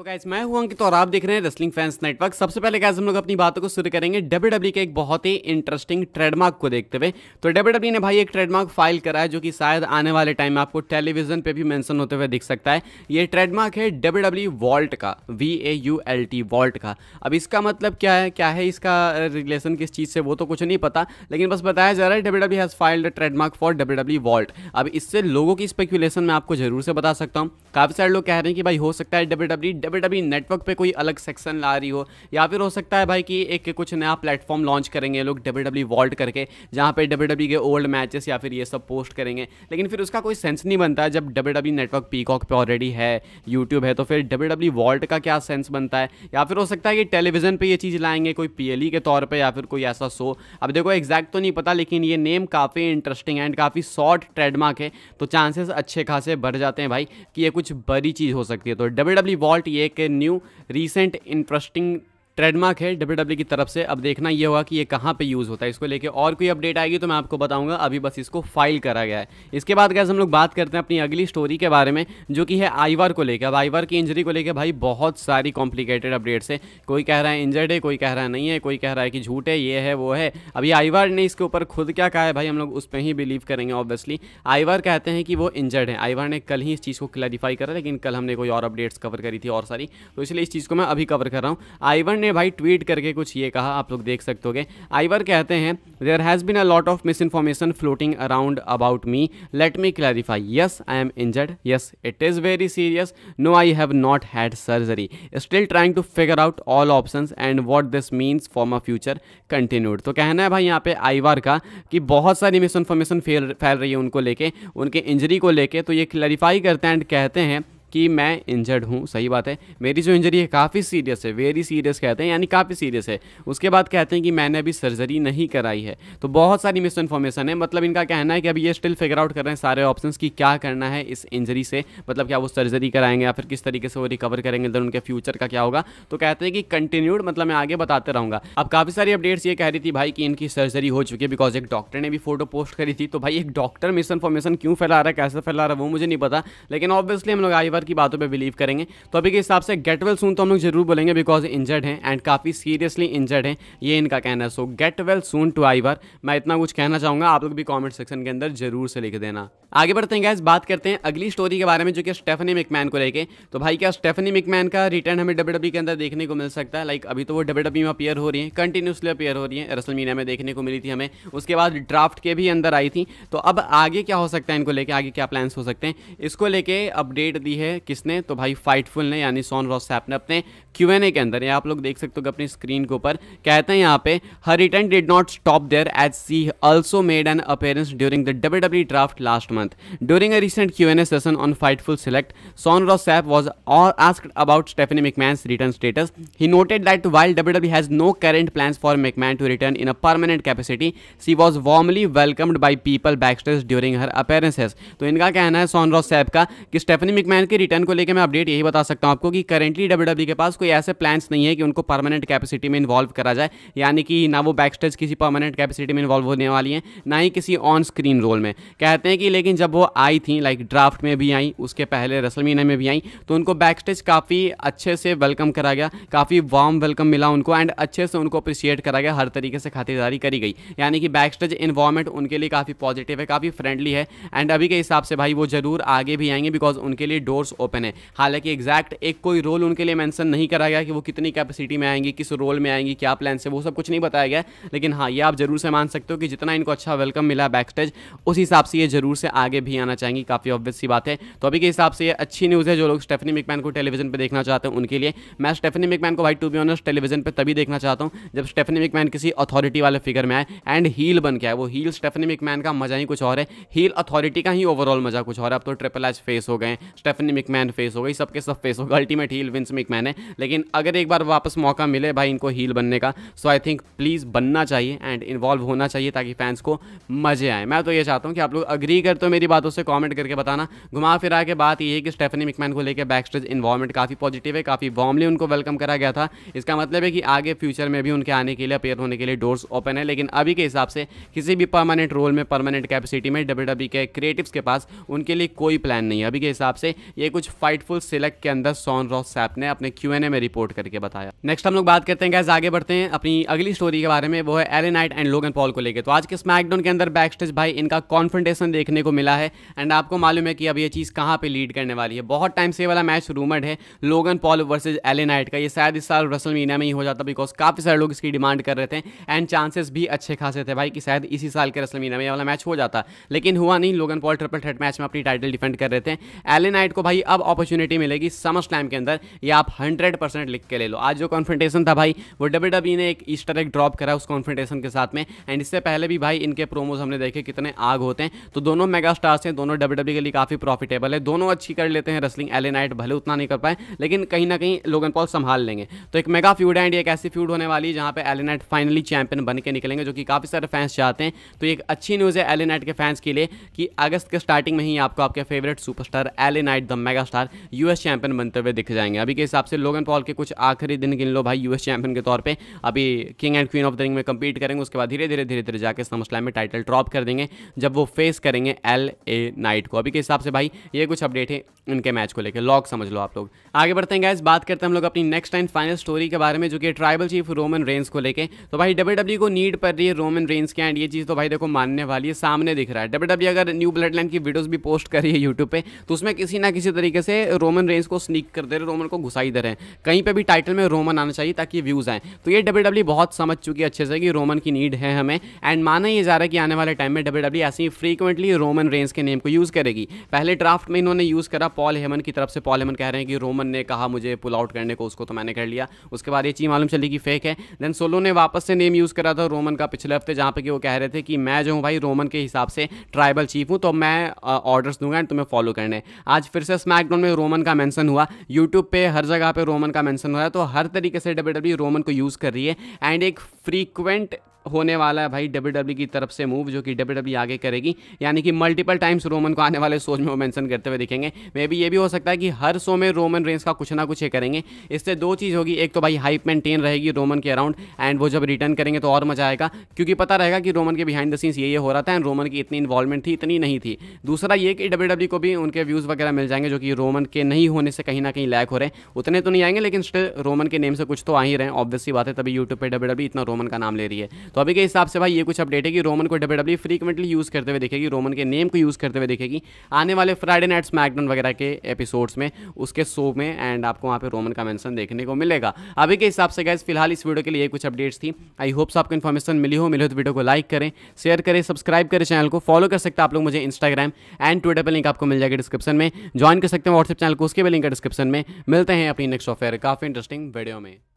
तो गैस मैं हूं अंकित तो और आप देख रहे हैं रेसलिंग फैंस नेटवर्क सबसे पहले गैस हम लोग अपनी बातों को शुरू करेंगे डब्ल्यू डब्ल्यू e के एक बहुत ही इंटरेस्टिंग ट्रेडमार्क को देखते हुए तो डब्ल्यू डब्ल्यू e ने भाई एक ट्रेडमार्क फाइल करा है जो कि शायद आने वाले टाइम में आपको टेलीविजन पे भी मेंशन होते हुए दिख सकता है ये ट्रेडमार्क है डब्ल्यू डब्ल्यू वॉल्ट का V A U L T vault का अब इसका मतलब क्या है क्या है इसका रिलेशन किस चीज़ से वो तो कुछ नहीं पता लेकिन बस बताया जा रहा है W W has filed trademark for W W vault अब इससे लोगों की स्पेक्यूलेशन मैं आपको जरूर से बता सकता हूँ काफ़ी सारे लोग कह रहे हैं कि भाई हो सकता है डब्ल्यू डब्ल्यू बट अभी नेटवर्क पे कोई अलग सेक्शन ला रही हो या फिर हो सकता है भाई कि एक कुछ नया प्लेटफॉर्म लॉन्च करेंगे लोग डब्ल्यू डब्ल्यू वॉल्ट करके जहाँ पर डब्ल्यू डब्ल्यू के ओल्ड मैचेस या फिर ये सब पोस्ट करेंगे लेकिन फिर उसका कोई सेंस नहीं बनता e है जब डब्ल्यू डब्ल्यू नेटवर्क पीकॉक पे ऑलरेडी है यूट्यूब है तो फिर डब्ल्यू डब्ल्यू वॉल्ट का क्या सेंस बनता है या फिर हो सकता है कि टेलीविजन पर ये चीज़ लाएंगे कोई पी e के तौर पर या फिर कोई ऐसा शो अब देखो एग्जैक्ट तो नहीं पता लेकिन ये नेम काफ़ी इंटरेस्टिंग एंड काफ़ी शॉर्ट ट्रेडमार्क है तो चांसेस अच्छे खासे बढ़ जाते हैं भाई कि ये कुछ बड़ी चीज़ हो सकती है तो डब्ल्यू डब्ल्यू वॉल्ट ही एक न्यू रीसेंट इंटरेस्टिंग ट्रेडमार्क है डब्ल्यू e की तरफ से अब देखना ये होगा कि ये कहाँ पे यूज़ होता है इसको लेके और कोई अपडेट आएगी तो मैं आपको बताऊंगा अभी बस इसको फाइल करा गया है इसके बाद कैसे हम लोग बात करते हैं अपनी अगली स्टोरी के बारे में जो कि है आईवार को लेकर अब आईवार की इंजरी को लेकर भाई बहुत सारी कॉम्प्लिकेटेड अपडेट्स है कोई कह रहा है इंजर्ड है कोई कह रहा है नहीं है कोई कह रहा है कि झूठ है ये है वो है अभी आईवार ने इसके ऊपर खुद क्या कहा है भाई हम लोग उस पर ही बिलीव करेंगे ऑब्वियसली आईवार कहते हैं कि वो इंजर्ड है आईवार ने कल ही इस चीज़ को क्लैरिफाई करा लेकिन कल हमने कोई और अपडेट्स कवर करी थी और सारी तो इसलिए इस चीज़ को मैं अभी कवर कर रहा हूँ आईवार ने ने भाई ट्वीट करके कुछ ये कहा आप लोग देख सकते होगे आइवर कहते हैं there has been a lot of misinformation floating around about me let me clarify yes I am injured yes it is very serious no I have not had surgery still trying to figure out all option and what this means for my future continued तो कहना है भाई यहाँ पे आईवर का कि बहुत सारी मिस इन्फॉर्मेशन फैल रही है उनको लेके उनके इंजरी को लेके तो ये क्लैरिफाई करते हैं एंड कहते हैं कि मैं इंजर्ड हूँ सही बात है मेरी जो इंजरी है काफ़ी सीरियस है वेरी सीरियस कहते हैं यानी काफ़ी सीरियस है उसके बाद कहते हैं कि मैंने अभी सर्जरी नहीं कराई है तो बहुत सारी मिस इन्फॉर्मेशन है मतलब इनका कहना है कि अभी ये स्टिल फिगर आउट कर रहे हैं सारे ऑप्शन की क्या करना है इस इंजरी से मतलब क्या वो सर्जरी कराएंगे या फिर किस तरीके से वो रिकवर करेंगे इधर उनके फ्यूचर का क्या होगा तो कहते हैं कि कंटिन्यूड मतलब मैं आगे बताते रहूँगा अब काफ़ी सारी अपडेट्स ये कह रही थी भाई कि इनकी सर्जरी हो चुकी है बिकॉज एक डॉक्टर ने भी फोटो पोस्ट करी थी तो भाई एक डॉक्टर मिस इन्फॉर्मेशन क्यों फैला रहा है कैसे फैला रहा है वो मुझे नहीं पता लेकिन ऑब्वियसली हम लोग आई पर की बातों पे बिलीव करेंगे तो अभी के हिसाब से गेट वेल सून तो हम लोग जरूर बोलेंगे बिकॉज इंजर्ड हैं एंड काफ़ी सीरियसली इंजर्ड हैं ये इनका कहना है so get well soon to Ivar मैं इतना कुछ कहना चाहूँगा आप लोग भी कॉमेंट सेक्शन के अंदर जरूर से लिख देना आगे बढ़ते हैं गैस बात करते हैं अगली स्टोरी के बारे में जो कि स्टेफनी मिकमैन को लेके तो भाई क्या स्टेफनी मिकमैन का रिटर्न हमें डब्ल्यू e के अंदर देखने को मिल सकता है लाइक अभी तो वो डब्ल्यू e में अपेयर हो रही हैं कंटिन्यूसली अपेयर हो रही हैं रसल मीना में देखने को मिली थी हमें उसके बाद ड्राफ्ट के भी अंदर आई थी तो अब आगे क्या हो सकता है इनको लेके आगे क्या प्लान्स हो सकते हैं इसको लेके अपडेट दी है है किसने तो भाई फाइटफुल ने यानी सोन रॉस रॉसैप ने अपने क्यू एन ए के अंदर आप लोग देख सकते हो अपनी स्क्रीन के ऊपर कहते हैं यहाँ पे her return did not stop there as she also made an appearance during the W W draft last month during a recent Q and A session on Fightful Select Sean Ross Sapp was all asked about Stephanie McMahon return status he noted that while W W has no current plan for McMahon to return in a permanent capacity she was warmly welcomed by people back stage during her appearances तो इनका कहना है सोन Ross रॉसैप का कि Stephanie मिकमैन के return को लेकर मैं अपडेट यही बता सकता हूँ आपको कि करेंटली डब्ल्यू e के पास कोई ऐसे प्लान्स नहीं है कि उनको परमानेंट कैपेसिटी में इन्वॉल्व करा जाए यानी कि ना वो बैक स्टेज किसी परमानेंट कैपेसिटी में इन्वॉल्व होने वाली हैं ना ही किसी ऑन स्क्रीन रोल में कहते हैं कि लेकिन जब वो आई थी लाइक ड्राफ्ट में भी आई उसके पहले महीने में भी आई तो उनको बैक स्टेज काफ़ी अच्छे से वेलकम करा गया काफ़ी वार्म वेलकम मिला उनको एंड अच्छे से उनको अप्रिशिएट करा गया हर तरीके से खातिरदारी करी गई यानी कि बैक स्टेज इन्वायरमेंट उनके लिए काफ़ी पॉजिटिव है काफ़ी फ्रेंडली है एंड अभी के हिसाब से भाई वो ज़रूर आगे भी आएंगे बिकॉज उनके लिए डोर्स पोस्ट ओपन है हालांकि एग्जैक्ट एक कोई रोल उनके लिए मैंसन नहीं करा गया कि वो कितनी कैपेसिटी में आएंगी किस रोल में आएंगी क्या प्लान से वो सब कुछ नहीं बताया गया लेकिन हाँ ये आप जरूर से मान सकते हो कि जितना इनको अच्छा वेलकम मिला बैक स्टेज उस हिसाब से ये जरूर से आगे भी आना चाहेंगी काफ़ी ऑब्वियस सी बात है तो अभी के हिसाब से ये अच्छी न्यूज़ है जो लोग स्टेफनी मिकमैन को टेलीविजन पर देखना चाहते हैं उनके लिए मैं स्टेफनी मिकमैन को wait to be honours television पर तभी देखना चाहता हूँ जब स्टेफनी मिकमैन किसी अथॉरिटी वाले फिगर में आए एंड हील बन के आए वो हील स्टेफनी मिकमैन का मजा ही कुछ और है हील अथॉरिटी का ही ओवरऑल मजा कुछ और है अब तो ट्रिपल एच फेस हो गए स्टेफनी मिकमैन फेस हो गई सब सब फेस होगा अल्टीमेट हील विंस मिकमैन है लेकिन अगर एक बार वापस मौका मिले भाई इनको हील बनने का सो आई थिंक प्लीज़ बनना चाहिए एंड इन्वॉल्व होना चाहिए ताकि फैंस को मज़े आए मैं तो ये चाहता हूँ कि आप लोग अग्री करते हो मेरी बातों से कॉमेंट करके बताना घुमा फिरा के बात ये है कि स्टेफनी मिकमैन को लेकर बैक स्टेज इन्वॉल्वमेंट काफ़ी पॉजिटिव है काफ़ी वार्मली उनको वेलकम करा गया था इसका मतलब है कि आगे फ्यूचर में भी उनके आने के लिए अपेयर होने के लिए डोर्स ओपन है लेकिन अभी के हिसाब से किसी भी परमानेंट रोल में परमानेंट कैपेसिटी में डब्ल्यू e के क्रिएटिव्स के पास उनके लिए कोई प्लान नहीं है अभी के हिसाब से ये कुछ फाइटफुल सिलेक्ट के अंदर सोन रॉस सैप ने अपने क्यू एन ए में रिपोर्ट करके बताया नेक्स्ट हम लोग बात करते हैं गैस आगे बढ़ते हैं अपनी अगली स्टोरी के बारे में वो है LA Knight and Logan Paul को लेकर तो आज के स्मैकडाउन के अंदर बैक स्टेज भाई इनका कॉन्फ्रेंटेशन देखने को मिला है एंड आपको मालूम है कि अब ये चीज़ कहाँ पर लीड करने वाली है बहुत टाइम से वाला मैच रूमर्ड है Logan Paul versus LA Knight का ये शायद इस साल रसल मीना में ही हो जाता बिकॉज काफ़ी सारे लोग इसकी डिमांड कर रहे थे एंड चांसेस भी अच्छे खासे थे भाई कि शायद इसी साल के रसल मीना में ये वाला मैच हो जाता लेकिन हुआ नहीं Logan Paul triple threat match में अपनी टाइटल डिफेंड कर रहे थे एले नाइट को भाई अब अपॉर्चुनिटी मिलेगी समर स्लैम के अंदर ये आप हंड्रेड परसेंट लिख के ले लो आज जो कॉन्फ्रेंटेशन था भाई वो डब्ल्यू डब्ल्यू e ने एक ईस्टर एक ड्रॉप करा उस कॉन्फ्रेंटेशन के साथ में एंड इससे पहले भी भाई इनके प्रोमोज हमने देखे कितने आग होते हैं तो दोनों मेगा स्टार्स हैं दोनों डब्ल्यू डब्ल्यू e के लिए काफ़ी प्रॉफिटेबल है दोनों अच्छी कर लेते हैं रेसलिंग एले नाइट भले उतना नहीं कर पाए लेकिन कहीं ना कहीं लोगन पॉल संभाल लेंगे तो एक मेगा फ्यूड एंड एक ऐसी फ्यूड होने वाली है जहाँ पर एले नाइट फाइनली चैंपियन बन के निकलेंगे जो कि काफ़ी सारे फैंस चाहते हैं तो एक अच्छी न्यूज़ है एले नाइट के फैंस के लिए कि अगस्त के स्टार्टिंग में ही आपको आपके favourite superstar LA Knight the mega star US champion बनते हुए दिख जाएंगे अभी के हिसाब से लोगन पॉल के कुछ आखिरी दिन गिन लो भाई यूएस चैंपियन के तौर पर अभी king and queen of the ring में कंपीट करेंगे उसके बाद धीरे धीरे धीरे धीरे जाकर समस्या में टाइटल ड्रॉप कर देंगे जब वो फेस करेंगे एल ए नाइट को अभी के हिसाब से भाई ये कुछ अपडेट है इनके मैच को लेकर लॉक समझ लो आप लोग आगे बढ़ते हैं गैस बात करते हैं हम लोग अपनी नेक्स्ट एंड फाइनल स्टोरी के बारे में जो कि ट्राइबल चीफ रोमन रेंस को लेके तो भाई डब्ल्यू e को नीड पर रही है रोमन रेंस के एंड ये चीज़ तो भाई देखो मानने वाली है सामने दिख रहा है डब्ल्यू e अगर न्यू ब्लड लाइन की वीडियोज भी पोस्ट कर रही है यूट्यूब पर तो उसमें किसी ना किसी इसी तरीके से रोमन रेंज को स्निक कर दे रहे रोमन को घुसाई दे रहे कहीं पर भी टाइटल में रोमन आना चाहिए ताकि व्यूज़ आए तो ये डब्ल्यू e बहुत समझ चुकी है अच्छे से कि रोमन की नीड है हमें एंड माना ही जा रहा है कि आने वाले टाइम में डब्ल्यू ऐसी फ्रीक्वेंटली रोमन रेंज के नेम को यूज़ करेगी पहले ड्राफ्ट में इन्होंने यूज़ करा पॉल हेमन की तरफ से पॉल हेमन कह रहे हैं कि रोमन ने कहा मुझे पुल आउट करने को उसको तो मैंने कर लिया उसके बाद ये चीज़ मालूम चली कि फेक है देन सोलो ने वापस से नेम यूज़ करा था रोमन का पिछले हफ्ते जहां पर वो कह रहे थे कि मैं जो हूँ भाई रोमन के हिसाब से ट्राइबल चीफ हूँ तो मैं ऑर्डर्स दूंगा एंड तुम्हें फॉलो करने आज फिर से स्मैकडाउन में रोमन का मेंशन हुआ यूट्यूब पे हर जगह पे रोमन का मेंशन हुआ है तो हर तरीके से डब्ल्यू रोमन e को यूज़ कर रही है एंड एक फ्रीक्वेंट होने वाला है भाई डब्ल्यू e की तरफ से मूव जो कि डब्ल्यू e आगे करेगी यानी कि मल्टीपल टाइम्स रोमन को आने वाले शोज में वो मेंशन करते हुए दिखेंगे मे बी ये भी हो सकता है कि हर शो में रोमन रेंस का कुछ ना कुछ ये करेंगे इससे दो चीज़ होगी एक तो भाई हाइप मेंटेन रहेगी रोमन के अराउंड एंड वो जब रिटर्न करेंगे तो और मजा आएगा क्योंकि पता रहेगा कि रोमन के बिहाइंड द सीन्स ये ये हो रहा था एंड रोमन की इतनी इन्वॉल्वमेंट थी इतनी नहीं थी दूसरा ये कि डब्ल्यू को भी उनके व्यूज़ वगैरह मिल जाएंगे जो कि रोमन के नहीं होने से कहीं ना कहीं लैक हो रहे हैं उतने तो नहीं आएंगे लेकिन स्टिल रोमन के नेम से कुछ तो आ ही रहे हैं ऑब्वियसली बात है तभी यूट्यूब पर डब्ल्यू इतना रोमन का नाम ले रही है तो अभी के हिसाब से भाई ये कुछ अपडेट है कि रोमन को डब्ल्यू फ्रीक्वेंटली यूज़ करते हुए देखेगी रोमन के नेम को यूज़ करते हुए देखेगी आने वाले फ्राइडे नाइट स्मैकडाउन वगैरह के एपिसोड्स में उसके शो में एंड आपको वहाँ पर रोमन का मैंसन देखने को मिलेगा अभी के हिसाब से गैस फिलहाल इस वीडियो के लिए कुछ अपडेट्स थी आई होप्स आपको इन्फॉर्मेशन मिली हो मिले तो वीडियो को लाइक करें शेयर करें सब्सक्राइब करें चैनल को फॉलो कर सकते हैं आप लोग मुझे इंस्टाग्राम एंड ट्विटर पर लिंक आपको मिल जाएगा डिस्क्रिप्शन में ज्वाइन ज्वाइन कर सकते हैं व्हाट्सएप चैनल को उसके भी लिंक है डिस्क्रिप्शन में मिलते हैं अपनी नेक्स्ट सॉफ्टवेयर काफ़ी इंटरेस्टिंग वीडियो में